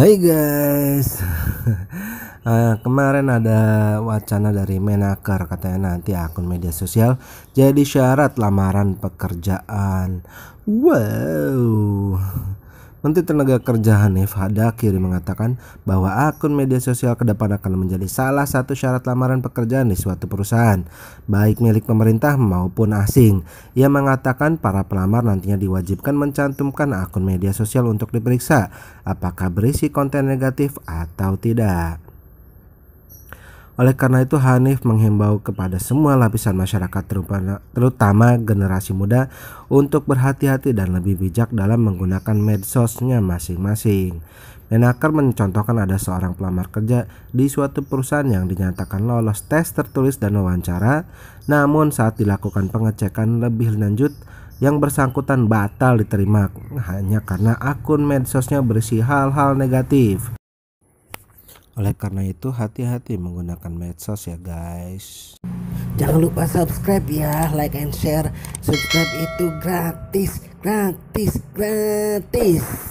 Hai guys uh, Kemarin ada wacana dari Menaker Katanya nanti akun media sosial Jadi syarat lamaran pekerjaan Wow Menteri Tenaga Kerja Hanif Hadakiri mengatakan bahwa akun media sosial ke depan akan menjadi salah satu syarat lamaran pekerjaan di suatu perusahaan, baik milik pemerintah maupun asing. Ia mengatakan para pelamar nantinya diwajibkan mencantumkan akun media sosial untuk diperiksa apakah berisi konten negatif atau tidak. Oleh karena itu Hanif menghimbau kepada semua lapisan masyarakat terutama, generasi muda untuk berhati-hati dan lebih bijak dalam menggunakan medsosnya masing-masing. Menaker mencontohkan ada seorang pelamar kerja di suatu perusahaan yang dinyatakan lolos tes tertulis dan wawancara, namun saat dilakukan pengecekan lebih lanjut, yang bersangkutan batal diterima hanya karena akun medsosnya berisi hal-hal negatif. Oleh karena itu hati-hati menggunakan medsos ya guys. Jangan lupa subscribe ya, like and share. Subscribe itu gratis, gratis, gratis.